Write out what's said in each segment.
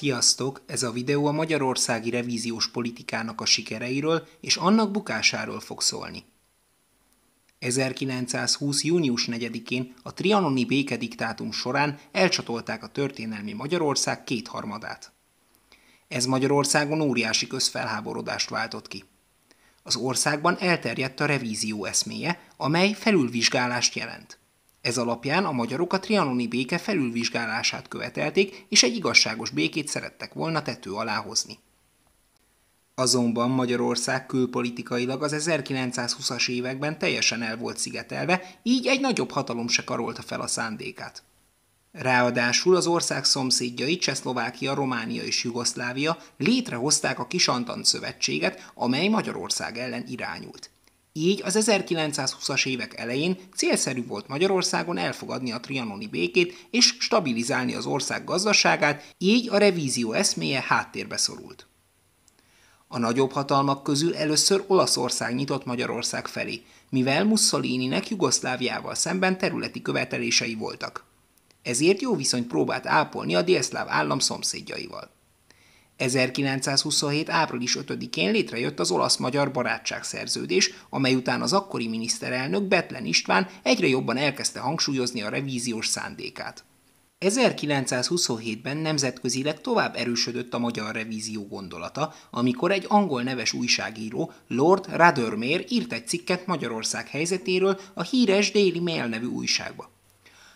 Sziasztok! Ez a videó a magyarországi revíziós politikának a sikereiről és annak bukásáról fog szólni. 1920. június 4-én a trianoni békediktátum során elcsatolták a történelmi Magyarország kétharmadát. Ez Magyarországon óriási közfelháborodást váltott ki. Az országban elterjedt a revízió eszméje, amely felülvizsgálást jelent. Ez alapján a magyarok a trianoni béke felülvizsgálását követelték, és egy igazságos békét szerettek volna tető alá hozni. Azonban Magyarország külpolitikailag az 1920-as években teljesen el volt szigetelve, így egy nagyobb hatalom se karolta fel a szándékát. Ráadásul az ország szomszédjai Csehszlovákia, Románia és Jugoszlávia létrehozták a Kisantant Szövetséget, amely Magyarország ellen irányult. Így az 1920-as évek elején célszerű volt Magyarországon elfogadni a trianoni békét és stabilizálni az ország gazdaságát, így a revízió eszméje háttérbe szorult. A nagyobb hatalmak közül először Olaszország nyitott Magyarország felé, mivel Mussolininek Jugoszláviával szemben területi követelései voltak. Ezért jó viszonyt próbált ápolni a délszláv állam szomszédjaival. 1927. április 5-én létrejött az olasz-magyar barátságszerződés, amely után az akkori miniszterelnök Betlen István egyre jobban elkezdte hangsúlyozni a revíziós szándékát. 1927-ben nemzetközileg tovább erősödött a magyar revízió gondolata, amikor egy angol neves újságíró, Lord Radermere írt egy cikket Magyarország helyzetéről a híres Daily Mail nevű újságba.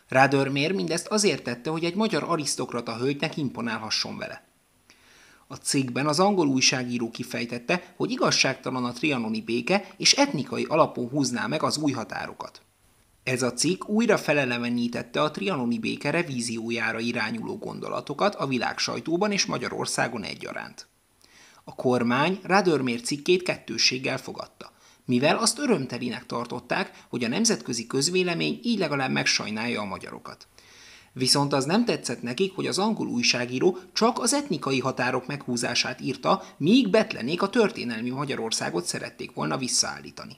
Radermere mindezt azért tette, hogy egy magyar arisztokrata hölgynek imponálhasson vele. A cégben az angol újságíró kifejtette, hogy igazságtalan a trianoni béke, és etnikai alapon húzná meg az új határokat. Ez a cikk újra felelevenítette a trianoni béke revíziójára irányuló gondolatokat a világ sajtóban és Magyarországon egyaránt. A kormány Radörmér cikkét kettősséggel fogadta, mivel azt örömtelinek tartották, hogy a nemzetközi közvélemény így legalább megsajnálja a magyarokat. Viszont az nem tetszett nekik, hogy az angol újságíró csak az etnikai határok meghúzását írta, míg betlenék a történelmi Magyarországot szerették volna visszaállítani.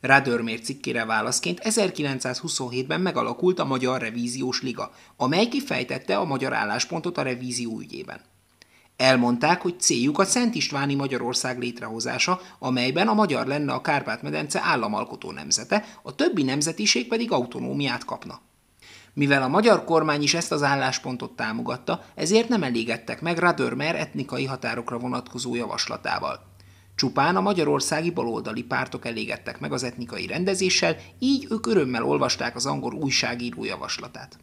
Radörmér cikkére válaszként 1927-ben megalakult a Magyar Revíziós Liga, amely kifejtette a magyar álláspontot a revízió ügyében. Elmondták, hogy céljuk a Szent Istváni Magyarország létrehozása, amelyben a magyar lenne a Kárpát-medence államalkotó nemzete, a többi nemzetiség pedig autonómiát kapna. Mivel a magyar kormány is ezt az álláspontot támogatta, ezért nem elégedtek meg Radörmer etnikai határokra vonatkozó javaslatával. Csupán a magyarországi baloldali pártok elégedtek meg az etnikai rendezéssel, így ők örömmel olvasták az angol újságíró javaslatát.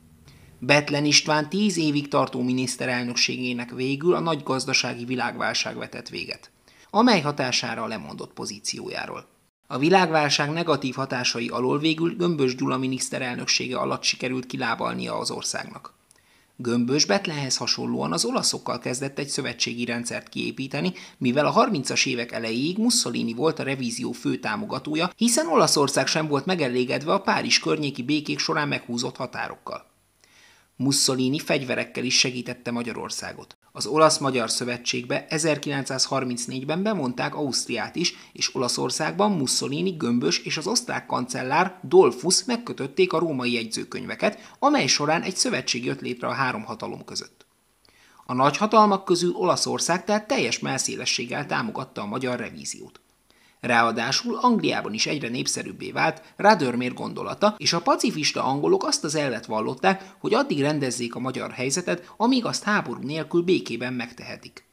Betlen István tíz évig tartó miniszterelnökségének végül a nagy gazdasági világválság vetett véget, amely hatására lemondott pozíciójáról. A világválság negatív hatásai alól végül Gömbös Gyula miniszterelnöksége alatt sikerült kilábalnia az országnak. Gömbös Betlehez hasonlóan az olaszokkal kezdett egy szövetségi rendszert kiépíteni, mivel a 30-as évek elejéig Mussolini volt a revízió fő támogatója, hiszen Olaszország sem volt megelégedve a Párizs környéki békék során meghúzott határokkal. Mussolini fegyverekkel is segítette Magyarországot. Az Olasz-Magyar Szövetségbe 1934-ben bemondták Ausztriát is, és Olaszországban Mussolini, Gömbös és az osztrák kancellár Dolfus megkötötték a római jegyzőkönyveket, amely során egy szövetség jött létre a három hatalom között. A nagyhatalmak közül Olaszország tehát teljes melszélességgel támogatta a magyar revíziót. Ráadásul Angliában is egyre népszerűbbé vált Radörmér gondolata, és a pacifista angolok azt az elvet vallották, hogy addig rendezzék a magyar helyzetet, amíg azt háború nélkül békében megtehetik.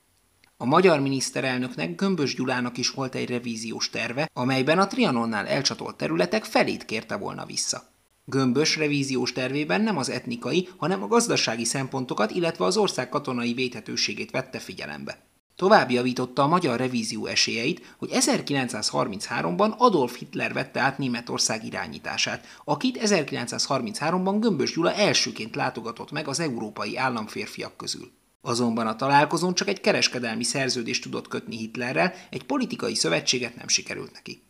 A magyar miniszterelnöknek Gömbös Gyulának is volt egy revíziós terve, amelyben a Trianonnál elcsatolt területek felét kérte volna vissza. Gömbös revíziós tervében nem az etnikai, hanem a gazdasági szempontokat, illetve az ország katonai védhetőségét vette figyelembe. Tovább javította a magyar revízió esélyeit, hogy 1933-ban Adolf Hitler vette át Németország irányítását, akit 1933-ban Gömbös Gyula elsőként látogatott meg az európai államférfiak közül. Azonban a találkozón csak egy kereskedelmi szerződést tudott kötni Hitlerrel, egy politikai szövetséget nem sikerült neki.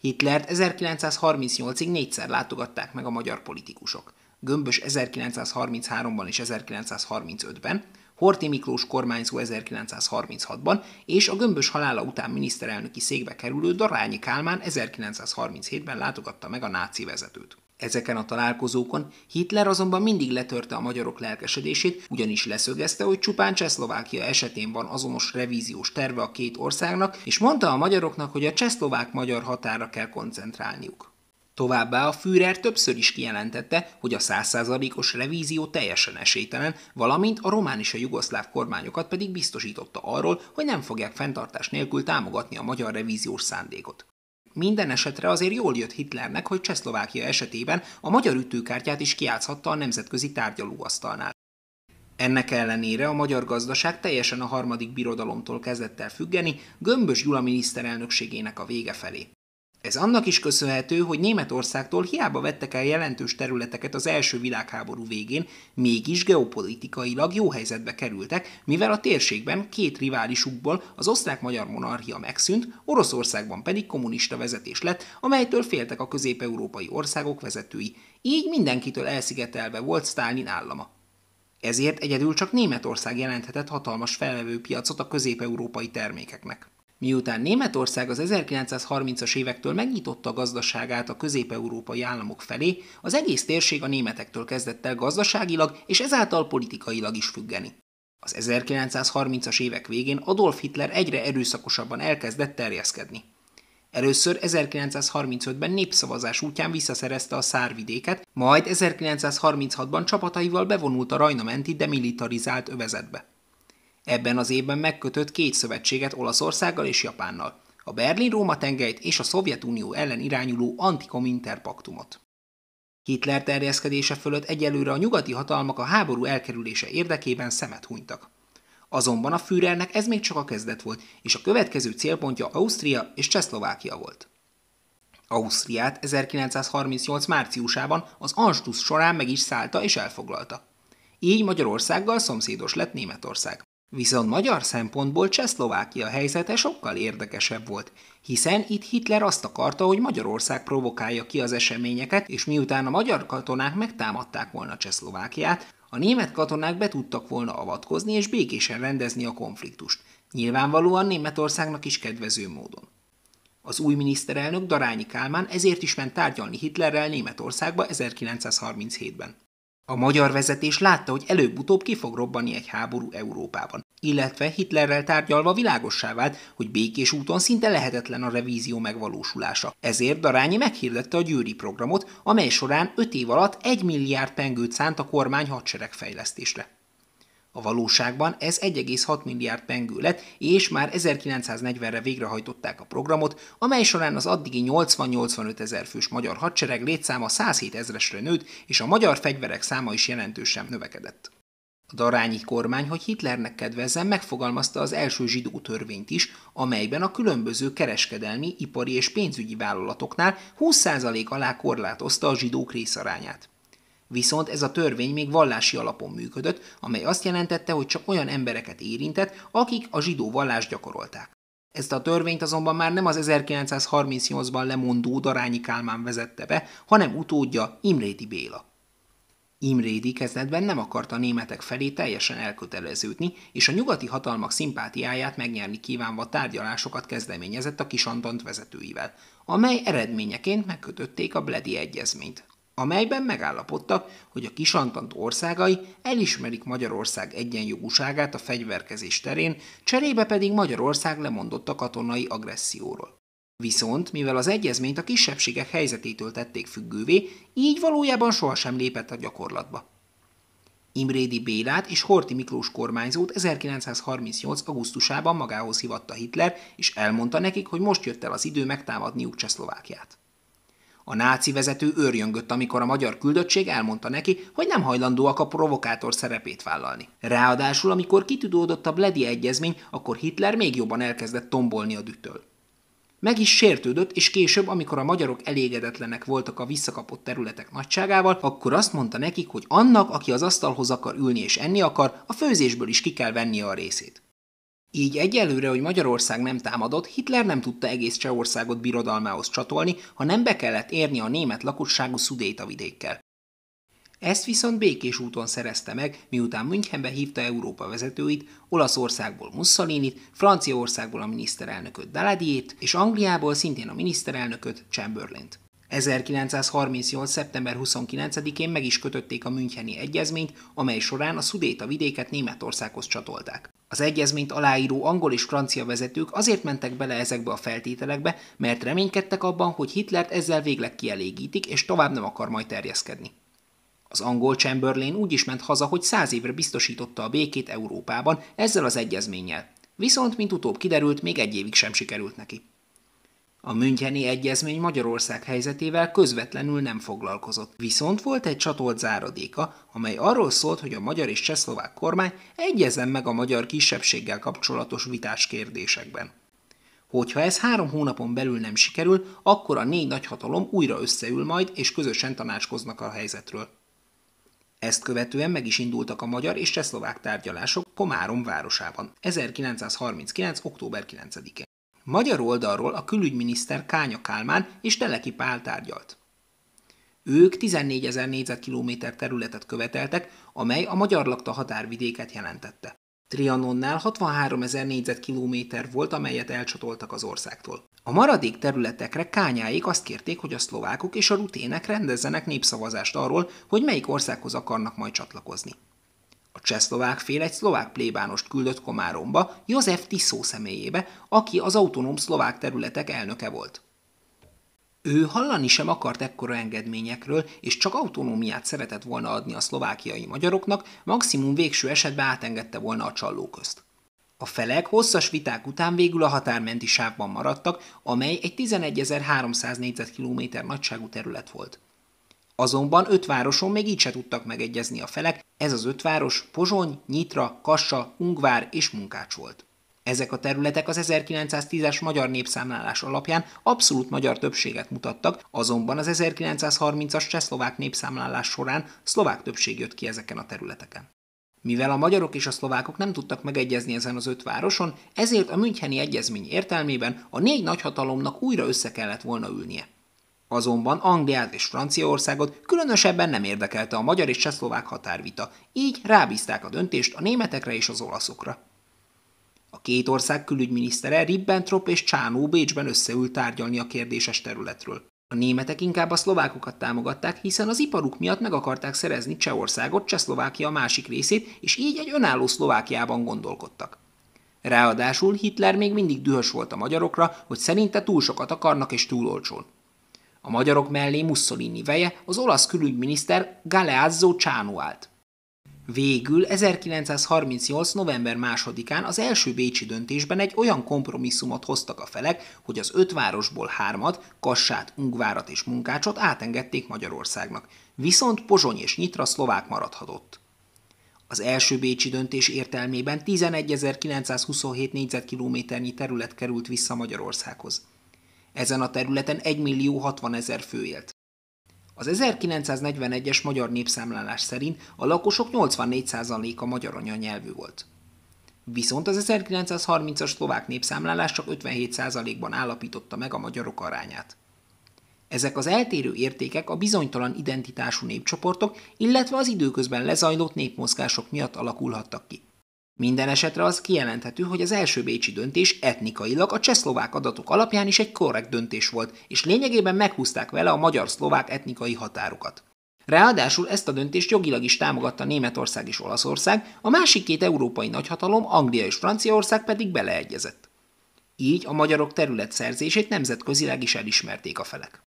Hitlert 1938-ig négyszer látogatták meg a magyar politikusok. Gömbös 1933-ban és 1935-ben, Horti Miklós kormányzó 1936-ban, és a gömbös halála után miniszterelnöki székbe kerülő Darányi Kálmán 1937-ben látogatta meg a náci vezetőt. Ezeken a találkozókon Hitler azonban mindig letörte a magyarok lelkesedését, ugyanis leszögezte, hogy csupán Csehszlovákia esetén van azonos revíziós terve a két országnak, és mondta a magyaroknak, hogy a csehszlovák-magyar határa kell koncentrálniuk. Továbbá a Führer többször is kijelentette, hogy a százszázalékos revízió teljesen esélytelen, valamint a román és a jugoszláv kormányokat pedig biztosította arról, hogy nem fogják fenntartás nélkül támogatni a magyar revíziós szándékot. Minden esetre azért jól jött Hitlernek, hogy Csehszlovákia esetében a magyar ütőkártyát is kiátszhatta a nemzetközi tárgyalóasztalnál. Ennek ellenére a magyar gazdaság teljesen a harmadik birodalomtól kezdett el függeni, Gömbös Gyula miniszterelnökségének a vége felé. Ez annak is köszönhető, hogy Németországtól hiába vettek el jelentős területeket az első világháború végén, mégis geopolitikailag jó helyzetbe kerültek, mivel a térségben két riválisukból az osztrák-magyar monarchia megszűnt, Oroszországban pedig kommunista vezetés lett, amelytől féltek a közép-európai országok vezetői. Így mindenkitől elszigetelve volt Stalin állama. Ezért egyedül csak Németország jelenthetett hatalmas felvevő piacot a közép-európai termékeknek. Miután Németország az 1930-as évektől megnyitotta a gazdaságát a közép-európai államok felé, az egész térség a németektől kezdett el gazdaságilag és ezáltal politikailag is függeni. Az 1930-as évek végén Adolf Hitler egyre erőszakosabban elkezdett terjeszkedni. Először 1935-ben népszavazás útján visszaszerezte a szárvidéket, majd 1936-ban csapataival bevonult a rajnamenti demilitarizált övezetbe. Ebben az évben megkötött két szövetséget Olaszországgal és Japánnal, a Berlin-Róma tengelyt és a Szovjetunió ellen irányuló antikominter paktumot. Hitler terjeszkedése fölött egyelőre a nyugati hatalmak a háború elkerülése érdekében szemet hunytak. Azonban a Führernek ez még csak a kezdet volt, és a következő célpontja Ausztria és Csehszlovákia volt. Ausztriát 1938. márciusában az Anschluss során meg is szállta és elfoglalta. Így Magyarországgal szomszédos lett Németország. Viszont magyar szempontból Csehszlovákia helyzete sokkal érdekesebb volt, hiszen itt Hitler azt akarta, hogy Magyarország provokálja ki az eseményeket, és miután a magyar katonák megtámadták volna Csehszlovákiát, a német katonák be tudtak volna avatkozni és békésen rendezni a konfliktust, nyilvánvalóan Németországnak is kedvező módon. Az új miniszterelnök Darányi Kálmán ezért is ment tárgyalni Hitlerrel Németországba 1937-ben. A magyar vezetés látta, hogy előbb-utóbb ki fog robbani egy háború Európában, illetve Hitlerrel tárgyalva világossá vált, hogy békés úton szinte lehetetlen a revízió megvalósulása. Ezért Darányi meghirdette a győri programot, amely során 5 év alatt 1 milliárd pengőt szánt a kormány hadseregfejlesztésre. A valóságban ez 1,6 milliárd pengő lett, és már 1940-re végrehajtották a programot, amely során az addigi 80-85 ezer fős magyar hadsereg létszáma 107 ezresre nőtt, és a magyar fegyverek száma is jelentősen növekedett. A darányi kormány, hogy Hitlernek kedvezzen, megfogalmazta az első zsidó törvényt is, amelyben a különböző kereskedelmi, ipari és pénzügyi vállalatoknál 20% alá korlátozta a zsidók részarányát. Viszont ez a törvény még vallási alapon működött, amely azt jelentette, hogy csak olyan embereket érintett, akik a zsidó vallást gyakorolták. Ezt a törvényt azonban már nem az 1938-ban lemondó Darányi Kálmán vezette be, hanem utódja Imrédi Béla. Imrédi kezdetben nem akarta a németek felé teljesen elköteleződni, és a nyugati hatalmak szimpátiáját megnyerni kívánva tárgyalásokat kezdeményezett a kisandant vezetőivel, amely eredményeként megkötötték a Bledi Egyezményt amelyben megállapodtak, hogy a kisantant országai elismerik Magyarország egyenjogúságát a fegyverkezés terén, cserébe pedig Magyarország lemondott a katonai agresszióról. Viszont, mivel az egyezményt a kisebbségek helyzetétől tették függővé, így valójában sohasem lépett a gyakorlatba. Imrédi Bélát és Horti Miklós kormányzót 1938. augusztusában magához hívatta Hitler, és elmondta nekik, hogy most jött el az idő megtámadniuk Csehszlovákiát. A náci vezető őrjöngött, amikor a magyar küldöttség elmondta neki, hogy nem hajlandóak a provokátor szerepét vállalni. Ráadásul, amikor kitudódott a Bledi egyezmény, akkor Hitler még jobban elkezdett tombolni a dühtől. Meg is sértődött, és később, amikor a magyarok elégedetlenek voltak a visszakapott területek nagyságával, akkor azt mondta nekik, hogy annak, aki az asztalhoz akar ülni és enni akar, a főzésből is ki kell vennie a részét. Így egyelőre, hogy Magyarország nem támadott, Hitler nem tudta egész Csehországot birodalmához csatolni, nem be kellett érni a német lakosságú a vidékkel. Ezt viszont békés úton szerezte meg, miután Münchenbe hívta Európa vezetőit, Olaszországból Mussolinit, Franciaországból a miniszterelnököt Daladiét, és Angliából szintén a miniszterelnököt Chamberlain-t. 1938. szeptember 29-én meg is kötötték a Müncheni Egyezményt, amely során a Szudéta vidéket Németországhoz csatolták. Az egyezményt aláíró angol és francia vezetők azért mentek bele ezekbe a feltételekbe, mert reménykedtek abban, hogy Hitlert ezzel végleg kielégítik, és tovább nem akar majd terjeszkedni. Az angol Chamberlain úgy is ment haza, hogy száz évre biztosította a békét Európában ezzel az egyezménnyel. Viszont, mint utóbb kiderült, még egy évig sem sikerült neki. A Müncheni Egyezmény Magyarország helyzetével közvetlenül nem foglalkozott. Viszont volt egy csatolt záradéka, amely arról szólt, hogy a magyar és csehszlovák kormány egyezzen meg a magyar kisebbséggel kapcsolatos vitás kérdésekben. Hogyha ez három hónapon belül nem sikerül, akkor a négy nagyhatalom újra összeül majd, és közösen tanácskoznak a helyzetről. Ezt követően meg is indultak a magyar és csehszlovák tárgyalások Komárom városában 1939. október 9-én. Magyar oldalról a külügyminiszter Kánya Kálmán és Teleki Pál tárgyalt. Ők 14 ezer négyzetkilométer területet követeltek, amely a magyar lakta határvidéket jelentette. Trianonnál 63 ezer négyzetkilométer volt, amelyet elcsatoltak az országtól. A maradék területekre kányáik azt kérték, hogy a szlovákok és a rutének rendezzenek népszavazást arról, hogy melyik országhoz akarnak majd csatlakozni. A csehszlovák fél egy szlovák plébánost küldött Komáromba, József Tiszó személyébe, aki az autonóm szlovák területek elnöke volt. Ő hallani sem akart ekkora engedményekről, és csak autonómiát szeretett volna adni a szlovákiai magyaroknak, maximum végső esetben átengedte volna a közt. A felek hosszas viták után végül a határmenti sávban maradtak, amely egy 11.300 négyzetkilométer nagyságú terület volt. Azonban öt városon még így se tudtak megegyezni a felek, ez az öt város Pozsony, Nyitra, Kassa, Ungvár és Munkács volt. Ezek a területek az 1910-es magyar népszámlálás alapján abszolút magyar többséget mutattak, azonban az 1930-as csehszlovák népszámlálás során szlovák többség jött ki ezeken a területeken. Mivel a magyarok és a szlovákok nem tudtak megegyezni ezen az öt városon, ezért a Müncheni Egyezmény értelmében a négy nagyhatalomnak újra össze kellett volna ülnie. Azonban Angliát és Franciaországot különösebben nem érdekelte a magyar és csehszlovák határvita, így rábízták a döntést a németekre és az olaszokra. A két ország külügyminisztere Ribbentrop és Csánó Bécsben összeült tárgyalni a kérdéses területről. A németek inkább a szlovákokat támogatták, hiszen az iparuk miatt meg akarták szerezni Csehországot, Csehszlovákia másik részét, és így egy önálló Szlovákiában gondolkodtak. Ráadásul Hitler még mindig dühös volt a magyarokra, hogy szerinte túl sokat akarnak és túl olcsón. A magyarok mellé Mussolini veje, az olasz külügyminiszter Galeazzo Ciano állt. Végül 1938. november 2-án az első bécsi döntésben egy olyan kompromisszumot hoztak a felek, hogy az öt városból hármat, Kassát, Ungvárat és Munkácsot átengedték Magyarországnak, viszont Pozsony és Nyitra szlovák maradhatott. Az első bécsi döntés értelmében 11.927 négyzetkilométernyi terület került vissza Magyarországhoz. Ezen a területen 1 millió 60 ezer fő élt. Az 1941-es magyar népszámlálás szerint a lakosok 84%-a magyar anyanyelvű volt. Viszont az 1930-as szlovák népszámlálás csak 57%-ban állapította meg a magyarok arányát. Ezek az eltérő értékek a bizonytalan identitású népcsoportok, illetve az időközben lezajlott népmozgások miatt alakulhattak ki. Minden esetre az kijelenthető, hogy az első bécsi döntés etnikailag a csehszlovák adatok alapján is egy korrekt döntés volt, és lényegében meghúzták vele a magyar-szlovák etnikai határokat. Ráadásul ezt a döntést jogilag is támogatta Németország és Olaszország, a másik két európai nagyhatalom, Anglia és Franciaország pedig beleegyezett. Így a magyarok szerzését nemzetközileg is elismerték a felek.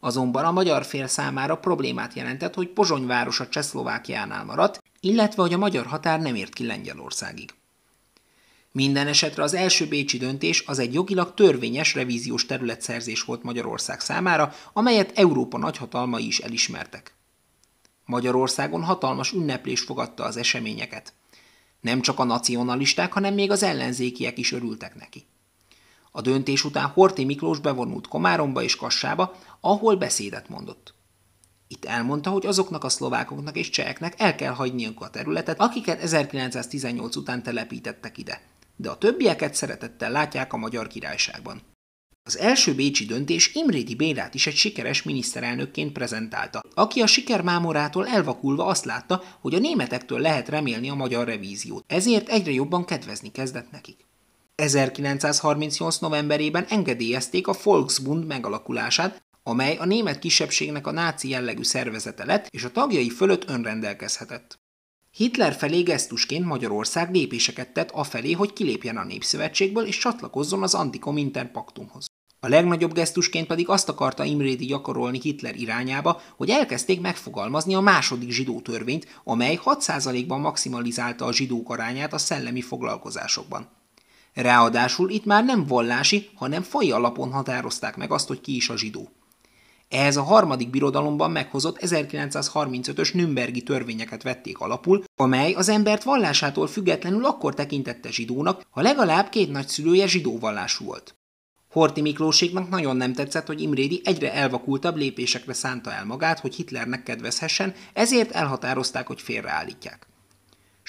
Azonban a magyar fél számára problémát jelentett, hogy Pozsony városa Csehszlovákiánál maradt, illetve hogy a magyar határ nem ért ki Lengyelországig. Minden esetre az első bécsi döntés az egy jogilag törvényes revíziós területszerzés volt Magyarország számára, amelyet Európa nagyhatalmai is elismertek. Magyarországon hatalmas ünneplés fogadta az eseményeket. Nem csak a nacionalisták, hanem még az ellenzékiek is örültek neki. A döntés után Horti Miklós bevonult Komáromba és Kassába, ahol beszédet mondott. Itt elmondta, hogy azoknak a szlovákoknak és cseheknek el kell hagyniuk a területet, akiket 1918 után telepítettek ide, de a többieket szeretettel látják a magyar királyságban. Az első bécsi döntés Imrédi Bélát is egy sikeres miniszterelnökként prezentálta, aki a siker mámorától elvakulva azt látta, hogy a németektől lehet remélni a magyar revíziót, ezért egyre jobban kedvezni kezdett nekik. 1938. novemberében engedélyezték a Volksbund megalakulását, amely a német kisebbségnek a náci jellegű szervezete lett, és a tagjai fölött önrendelkezhetett. Hitler felé gesztusként Magyarország lépéseket tett afelé, hogy kilépjen a Népszövetségből és csatlakozzon az Antikomintern paktumhoz. A legnagyobb gesztusként pedig azt akarta Imrédi gyakorolni Hitler irányába, hogy elkezdték megfogalmazni a második zsidó törvényt, amely 6%-ban maximalizálta a zsidók arányát a szellemi foglalkozásokban. Ráadásul itt már nem vallási, hanem faji alapon határozták meg azt, hogy ki is a zsidó. Ehhez a harmadik birodalomban meghozott 1935-ös Nürnbergi törvényeket vették alapul, amely az embert vallásától függetlenül akkor tekintette zsidónak, ha legalább két nagyszülője zsidó vallású volt. Horti Miklóséknak nagyon nem tetszett, hogy Imrédi egyre elvakultabb lépésekre szánta el magát, hogy Hitlernek kedvezhessen, ezért elhatározták, hogy félreállítják.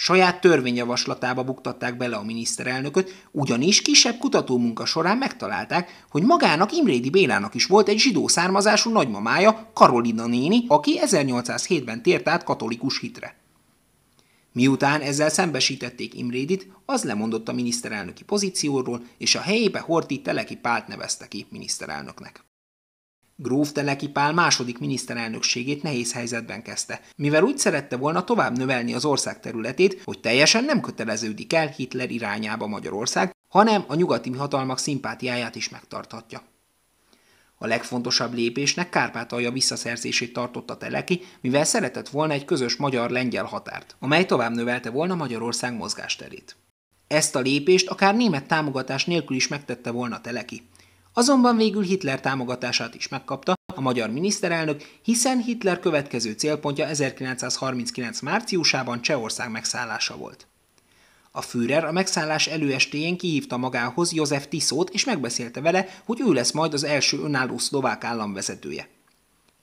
Saját törvényjavaslatába buktatták bele a miniszterelnököt, ugyanis kisebb kutatómunka során megtalálták, hogy magának Imrédi Bélának is volt egy zsidó származású nagymamája, Karolina néni, aki 1807-ben tért át katolikus hitre. Miután ezzel szembesítették Imrédit, az lemondott a miniszterelnöki pozícióról, és a helyébe Horti Teleki Pált nevezte ki miniszterelnöknek. Gróf Teleki Pál második miniszterelnökségét nehéz helyzetben kezdte, mivel úgy szerette volna tovább növelni az ország területét, hogy teljesen nem köteleződik el Hitler irányába Magyarország, hanem a nyugati hatalmak szimpátiáját is megtarthatja. A legfontosabb lépésnek Kárpátalja visszaszerzését tartotta Teleki, mivel szeretett volna egy közös magyar-lengyel határt, amely tovább növelte volna Magyarország mozgásterét. Ezt a lépést akár német támogatás nélkül is megtette volna Teleki, Azonban végül Hitler támogatását is megkapta a magyar miniszterelnök, hiszen Hitler következő célpontja 1939. márciusában Csehország megszállása volt. A Führer a megszállás előestéjén kihívta magához József Tiszót, és megbeszélte vele, hogy ő lesz majd az első önálló szlovák államvezetője.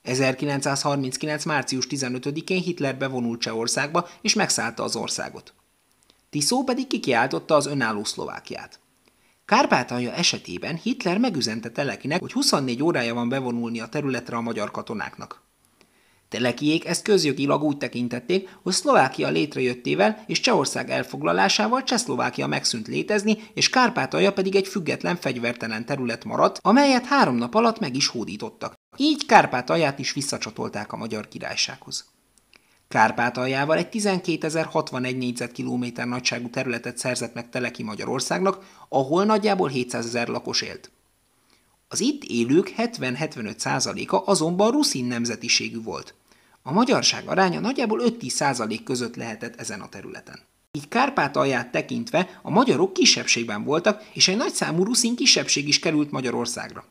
1939. március 15-én Hitler bevonult Csehországba, és megszállta az országot. Tiszó pedig kikiáltotta az önálló Szlovákiát. Kárpátalja esetében Hitler megüzente Telekinek, hogy 24 órája van bevonulni a területre a magyar katonáknak. Telekiék ezt közjogilag úgy tekintették, hogy Szlovákia létrejöttével és Csehország elfoglalásával Csehszlovákia megszűnt létezni, és Kárpátalja pedig egy független fegyvertelen terület maradt, amelyet három nap alatt meg is hódítottak. Így Kárpátalját is visszacsatolták a magyar királysághoz. Kárpátaljával egy 12.061 négyzetkilométer nagyságú területet szerzett meg Teleki Magyarországnak, ahol nagyjából 700 ezer lakos élt. Az itt élők 70-75%-a azonban ruszin nemzetiségű volt. A magyarság aránya nagyjából 5-10% között lehetett ezen a területen. Így Kárpátalját tekintve a magyarok kisebbségben voltak, és egy nagyszámú ruszin kisebbség is került Magyarországra.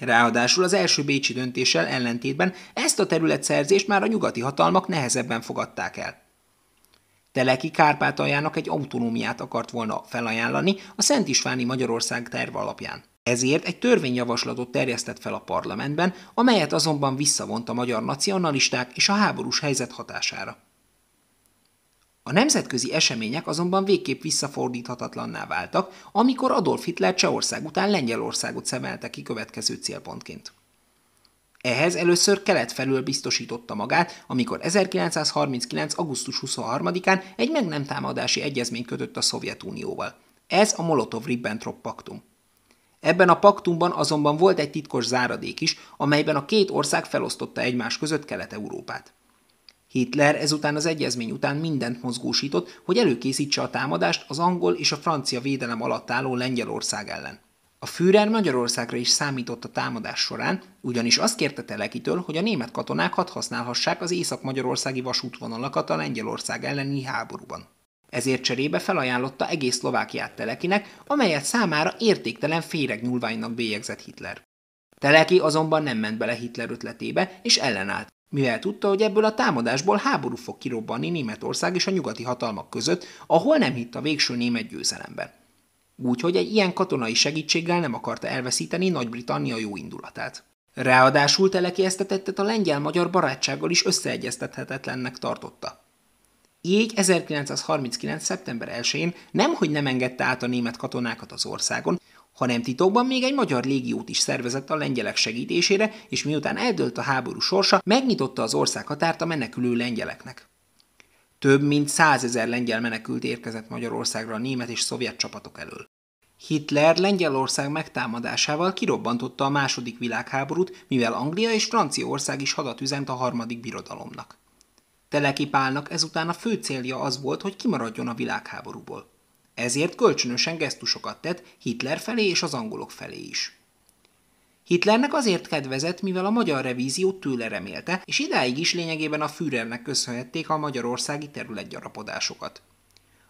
Ráadásul az első bécsi döntéssel ellentétben ezt a területszerzést már a nyugati hatalmak nehezebben fogadták el. Teleki Kárpátaljának egy autonómiát akart volna felajánlani a Szent Isváni Magyarország terv alapján. Ezért egy törvényjavaslatot terjesztett fel a parlamentben, amelyet azonban visszavont a magyar nacionalisták és a háborús helyzet hatására. A nemzetközi események azonban végképp visszafordíthatatlanná váltak, amikor Adolf Hitler Csehország után Lengyelországot szemelte ki következő célpontként. Ehhez először kelet felül biztosította magát, amikor 1939. augusztus 23-án egy meg nem támadási egyezmény kötött a Szovjetunióval. Ez a Molotov-Ribbentrop paktum. Ebben a paktumban azonban volt egy titkos záradék is, amelyben a két ország felosztotta egymás között Kelet-Európát. Hitler ezután az egyezmény után mindent mozgósított, hogy előkészítse a támadást az angol és a francia védelem alatt álló Lengyelország ellen. A Führer Magyarországra is számított a támadás során, ugyanis azt kérte Telekitől, hogy a német katonák hadd használhassák az észak-magyarországi vasútvonalakat a Lengyelország elleni háborúban. Ezért cserébe felajánlotta egész Szlovákiát Telekinek, amelyet számára értéktelen féreg nyúlványnak bélyegzett Hitler. Teleki azonban nem ment bele Hitler ötletébe, és ellenállt, mivel tudta, hogy ebből a támadásból háború fog kirobbanni Németország és a nyugati hatalmak között, ahol nem hitt a végső német győzelemben. Úgyhogy egy ilyen katonai segítséggel nem akarta elveszíteni Nagy-Britannia jó indulatát. Ráadásul tettet a lengyel-magyar barátsággal is összeegyeztethetetlennek tartotta. Így 1939. szeptember 1-én nemhogy nem engedte át a német katonákat az országon, hanem titokban még egy magyar légiót is szervezett a lengyelek segítésére, és miután eldőlt a háború sorsa, megnyitotta az ország határt a menekülő lengyeleknek. Több mint százezer lengyel menekült érkezett Magyarországra a német és szovjet csapatok elől. Hitler Lengyelország megtámadásával kirobbantotta a második világháborút, mivel Anglia és Franciaország is hadat üzent a harmadik birodalomnak. Telekipálnak ezután a fő célja az volt, hogy kimaradjon a világháborúból. Ezért kölcsönösen gesztusokat tett Hitler felé és az angolok felé is. Hitlernek azért kedvezett, mivel a magyar revíziót tőle remélte, és idáig is lényegében a Führernek köszönhették a magyarországi területgyarapodásokat.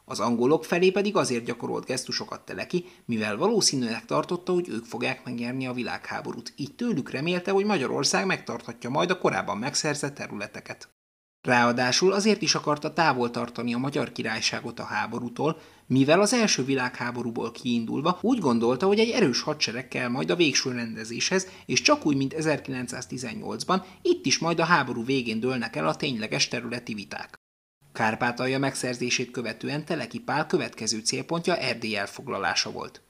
Az angolok felé pedig azért gyakorolt gesztusokat teleki, mivel valószínűleg tartotta, hogy ők fogják megnyerni a világháborút, így tőlük remélte, hogy Magyarország megtarthatja majd a korábban megszerzett területeket. Ráadásul azért is akarta távol tartani a magyar királyságot a háborútól, mivel az első világháborúból kiindulva úgy gondolta, hogy egy erős hadsereg kell majd a végső rendezéshez, és csak úgy, mint 1918-ban, itt is majd a háború végén dőlnek el a tényleges területi viták. Kárpátalja megszerzését követően Teleki Pál következő célpontja Erdély elfoglalása volt.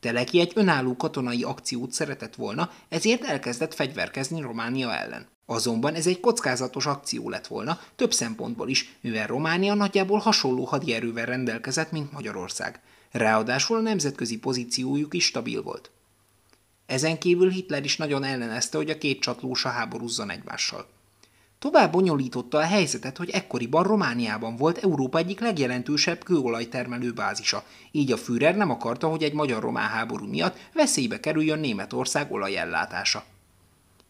Teleki egy önálló katonai akciót szeretett volna, ezért elkezdett fegyverkezni Románia ellen. Azonban ez egy kockázatos akció lett volna, több szempontból is, mivel Románia nagyjából hasonló hadierővel rendelkezett, mint Magyarország. Ráadásul a nemzetközi pozíciójuk is stabil volt. Ezen kívül Hitler is nagyon ellenezte, hogy a két csatlósa háborúzzon egymással. Tovább bonyolította a helyzetet, hogy ekkoriban Romániában volt Európa egyik legjelentősebb kőolajtermelő bázisa, így a Führer nem akarta, hogy egy magyar-román háború miatt veszélybe kerüljön Németország olajellátása.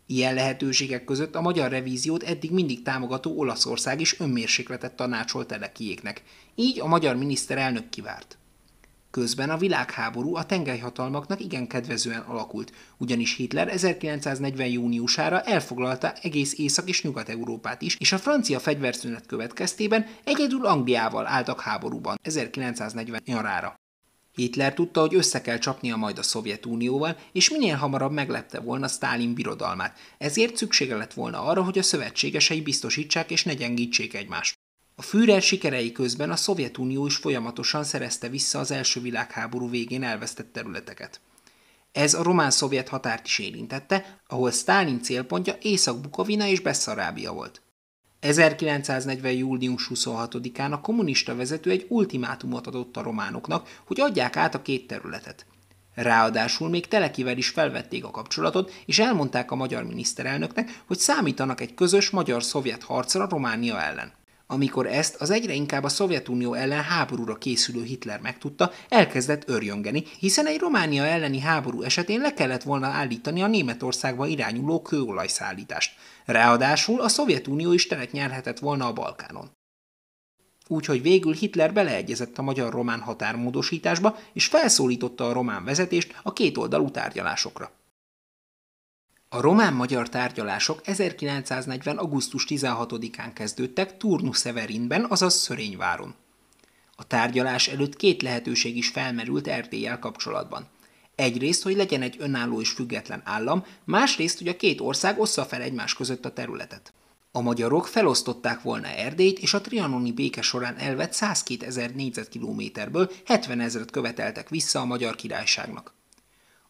Ilyen lehetőségek között a magyar revíziót eddig mindig támogató Olaszország is önmérsékletet tanácsolt elekiéknek, így a magyar miniszterelnök kivárt. Közben a világháború a tengelyhatalmaknak igen kedvezően alakult, ugyanis Hitler 1940. júniusára elfoglalta egész Észak- és Nyugat-Európát is, és a francia fegyverszünet következtében egyedül Angliával álltak háborúban 1940 nyarára. Hitler tudta, hogy össze kell csapnia majd a Szovjetunióval, és minél hamarabb meglepte volna Stálin birodalmát, ezért szüksége lett volna arra, hogy a szövetségesei biztosítsák és ne gyengítsék egymást. A Führer sikerei közben a Szovjetunió is folyamatosan szerezte vissza az első világháború végén elvesztett területeket. Ez a román-szovjet határt is érintette, ahol Stálin célpontja Észak-Bukovina és Besszarábia volt. 1940. július 26-án a kommunista vezető egy ultimátumot adott a románoknak, hogy adják át a két területet. Ráadásul még Telekivel is felvették a kapcsolatot, és elmondták a magyar miniszterelnöknek, hogy számítanak egy közös magyar-szovjet harcra Románia ellen. Amikor ezt az egyre inkább a Szovjetunió ellen háborúra készülő Hitler megtudta, elkezdett örjöngeni, hiszen egy Románia elleni háború esetén le kellett volna állítani a Németországba irányuló kőolajszállítást – Ráadásul a Szovjetunió is teret nyerhetett volna a Balkánon. Úgyhogy végül Hitler beleegyezett a magyar-román határmódosításba, és felszólította a román vezetést a két oldalú tárgyalásokra. A román-magyar tárgyalások 1940. augusztus 16-án kezdődtek Turnu-Severinben, azaz Szörényváron. A tárgyalás előtt két lehetőség is felmerült Erdélyel kapcsolatban. Egyrészt, hogy legyen egy önálló és független állam, másrészt, hogy a két ország ossza fel egymás között a területet. A magyarok felosztották volna Erdélyt, és a trianoni béke során elvett 102 ezer négyzetkilométerből 70 ezeret követeltek vissza a magyar királyságnak.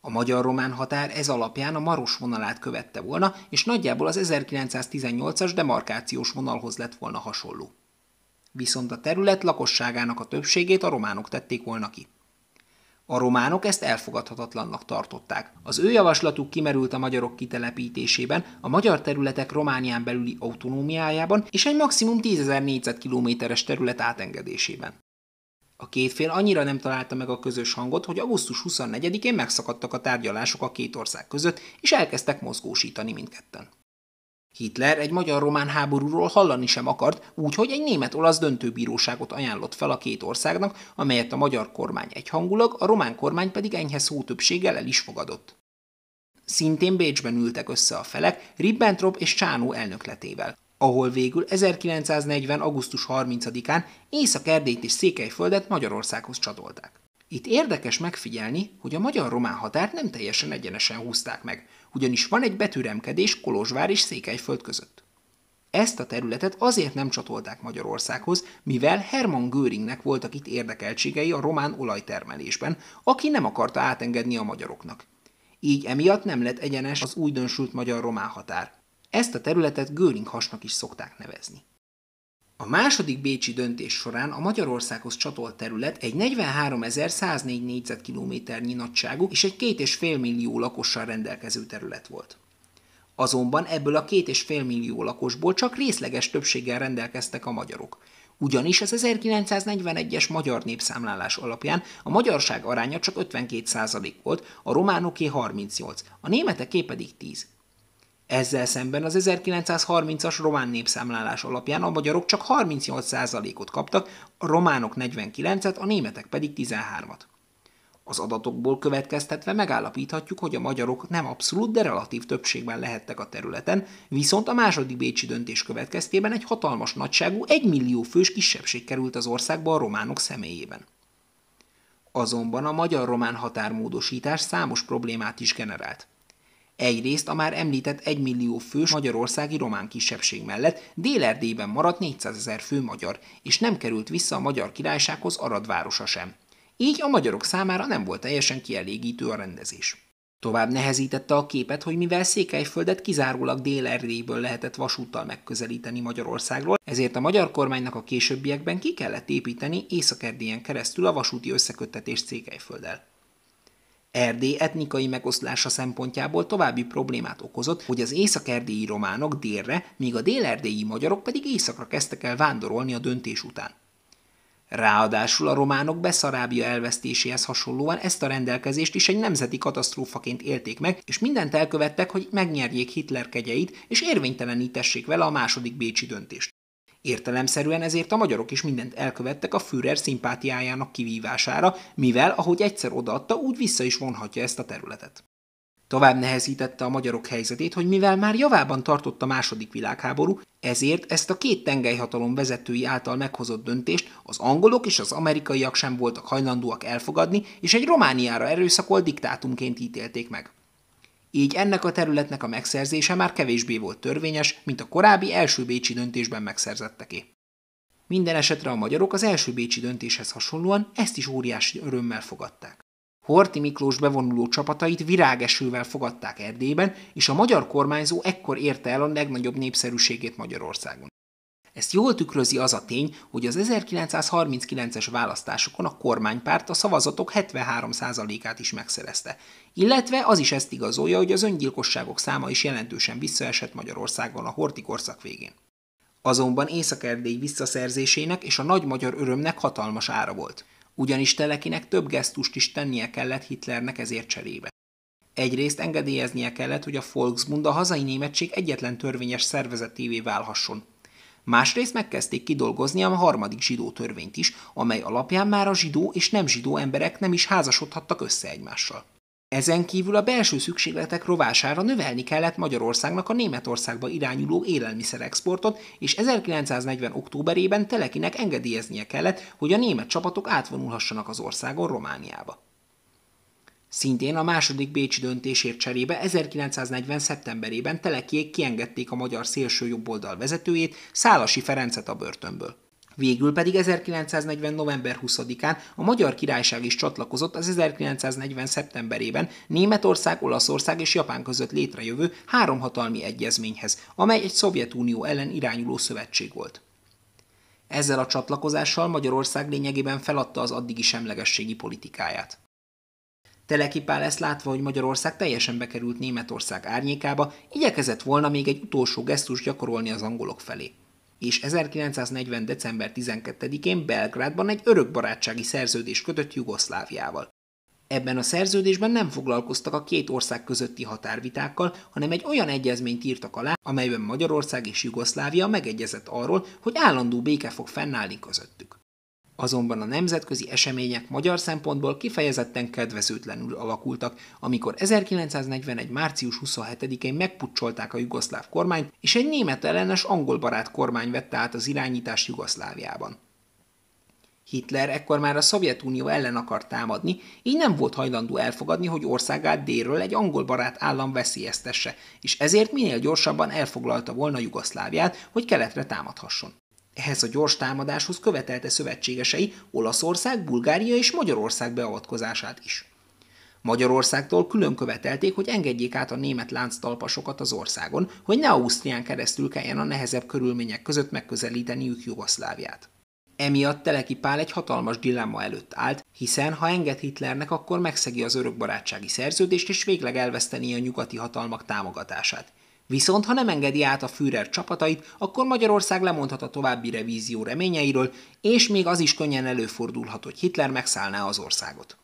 A magyar-román határ ez alapján a maros vonalát követte volna, és nagyjából az 1918-as demarkációs vonalhoz lett volna hasonló. Viszont a terület lakosságának a többségét a románok tették volna ki. A románok ezt elfogadhatatlannak tartották. Az ő javaslatuk kimerült a magyarok kitelepítésében, a magyar területek Románián belüli autonómiájában és egy maximum 10.000 négyzetkilométeres terület átengedésében. A két fél annyira nem találta meg a közös hangot, hogy augusztus 24-én megszakadtak a tárgyalások a két ország között, és elkezdtek mozgósítani mindketten. Hitler egy magyar-román háborúról hallani sem akart, úgyhogy egy német-olasz döntőbíróságot ajánlott fel a két országnak, amelyet a magyar kormány egyhangulag, a román kormány pedig enyhe szó többséggel el is fogadott. Szintén Bécsben ültek össze a felek Ribbentrop és Csánó elnökletével, ahol végül 1940. augusztus 30-án Észak-Erdélyt és Székelyföldet Magyarországhoz csatolták. Itt érdekes megfigyelni, hogy a magyar-román határt nem teljesen egyenesen húzták meg, ugyanis van egy betűremkedés Kolozsvár és Székelyföld között. Ezt a területet azért nem csatolták Magyarországhoz, mivel Hermann Göringnek voltak itt érdekeltségei a román olajtermelésben, aki nem akarta átengedni a magyaroknak. Így emiatt nem lett egyenes az újdonsült magyar-román határ. Ezt a területet Göring hasnak is szokták nevezni. A második bécsi döntés során a Magyarországhoz csatolt terület egy 43.104 négyzetkilométernyi nagyságú és egy 2,5 millió lakossal rendelkező terület volt. Azonban ebből a 2,5 millió lakosból csak részleges többséggel rendelkeztek a magyarok, ugyanis az 1941-es magyar népszámlálás alapján a magyarság aránya csak 52% volt, a románoké 38, a németeké pedig 10. Ezzel szemben az 1930-as román népszámlálás alapján a magyarok csak 38%-ot kaptak, a románok 49-et, a németek pedig 13-at. Az adatokból következtetve megállapíthatjuk, hogy a magyarok nem abszolút, de relatív többségben lehettek a területen, viszont a második bécsi döntés következtében egy hatalmas nagyságú, egy millió fős kisebbség került az országba a románok személyében. Azonban a magyar-román határmódosítás számos problémát is generált. Egyrészt a már említett 1 millió fős magyarországi román kisebbség mellett Dél-Erdélyben maradt 400 ezer fő magyar, és nem került vissza a magyar királysághoz Arad városa sem. Így a magyarok számára nem volt teljesen kielégítő a rendezés. Tovább nehezítette a képet, hogy mivel Székelyföldet kizárólag Dél-Erdélyből lehetett vasúttal megközelíteni Magyarországról, ezért a magyar kormánynak a későbbiekben ki kellett építeni észak keresztül a vasúti összeköttetés Székelyfölddel. Erdély etnikai megoszlása szempontjából további problémát okozott, hogy az észak-erdélyi románok délre, míg a délerdélyi magyarok pedig északra kezdtek el vándorolni a döntés után. Ráadásul a románok Beszarábia elvesztéséhez hasonlóan ezt a rendelkezést is egy nemzeti katasztrófaként élték meg, és mindent elkövettek, hogy megnyerjék Hitler kegyeit, és érvénytelenítessék vele a második bécsi döntést. Értelemszerűen ezért a magyarok is mindent elkövettek a Führer szimpátiájának kivívására, mivel, ahogy egyszer odaadta, úgy vissza is vonhatja ezt a területet. Tovább nehezítette a magyarok helyzetét, hogy mivel már javában tartott a második világháború, ezért ezt a két tengelyhatalom vezetői által meghozott döntést az angolok és az amerikaiak sem voltak hajlandóak elfogadni, és egy Romániára erőszakolt diktátumként ítélték meg így ennek a területnek a megszerzése már kevésbé volt törvényes, mint a korábbi első bécsi döntésben megszerzetteké. Minden esetre a magyarok az első bécsi döntéshez hasonlóan ezt is óriási örömmel fogadták. Horti Miklós bevonuló csapatait virágesővel fogadták Erdélyben, és a magyar kormányzó ekkor érte el a legnagyobb népszerűségét Magyarországon. Ezt jól tükrözi az a tény, hogy az 1939-es választásokon a kormánypárt a szavazatok 73%-át is megszerezte, illetve az is ezt igazolja, hogy az öngyilkosságok száma is jelentősen visszaesett Magyarországon a horti korszak végén. Azonban Észak-Erdély visszaszerzésének és a nagy magyar örömnek hatalmas ára volt, ugyanis Telekinek több gesztust is tennie kellett Hitlernek ezért cserébe. Egyrészt engedélyeznie kellett, hogy a Volksbund a hazai németség egyetlen törvényes szervezetévé válhasson. Másrészt megkezdték kidolgozni a harmadik zsidó törvényt is, amely alapján már a zsidó és nem zsidó emberek nem is házasodhattak össze egymással. Ezen kívül a belső szükségletek rovására növelni kellett Magyarországnak a Németországba irányuló élelmiszerexportot, és 1940. októberében Telekinek engedélyeznie kellett, hogy a német csapatok átvonulhassanak az országon Romániába. Szintén a második Bécsi döntésért cserébe 1940. szeptemberében Telekiék kiengedték a magyar szélső jobboldal vezetőjét, Szálasi Ferencet a börtönből. Végül pedig 1940. november 20-án a Magyar Királyság is csatlakozott az 1940. szeptemberében Németország, Olaszország és Japán között létrejövő három hatalmi egyezményhez, amely egy Szovjetunió ellen irányuló szövetség volt. Ezzel a csatlakozással Magyarország lényegében feladta az addigi semlegességi politikáját. Teleki Pál ezt látva, hogy Magyarország teljesen bekerült Németország árnyékába, igyekezett volna még egy utolsó gesztus gyakorolni az angolok felé és 1940. december 12-én Belgrádban egy örökbarátsági szerződést kötött Jugoszláviával. Ebben a szerződésben nem foglalkoztak a két ország közötti határvitákkal, hanem egy olyan egyezményt írtak alá, amelyben Magyarország és Jugoszlávia megegyezett arról, hogy állandó béke fog fennállni közöttük. Azonban a nemzetközi események magyar szempontból kifejezetten kedvezőtlenül alakultak, amikor 1941. március 27-én megpucsolták a jugoszláv kormányt, és egy német ellenes angol barát kormány vette át az irányítást Jugoszláviában. Hitler ekkor már a Szovjetunió ellen akart támadni, így nem volt hajlandó elfogadni, hogy országát délről egy angol barát állam veszélyeztesse, és ezért minél gyorsabban elfoglalta volna Jugoszláviát, hogy keletre támadhasson. Ehhez a gyors támadáshoz követelte szövetségesei Olaszország, Bulgária és Magyarország beavatkozását is. Magyarországtól külön követelték, hogy engedjék át a német lánctalpasokat az országon, hogy ne Ausztrián keresztül kelljen a nehezebb körülmények között megközelíteniük Jugoszláviát. Emiatt Teleki Pál egy hatalmas dilemma előtt állt, hiszen ha enged Hitlernek, akkor megszegi az örökbarátsági szerződést és végleg elveszteni a nyugati hatalmak támogatását. Viszont ha nem engedi át a Führer csapatait, akkor Magyarország lemondhat a további revízió reményeiről, és még az is könnyen előfordulhat, hogy Hitler megszállná az országot.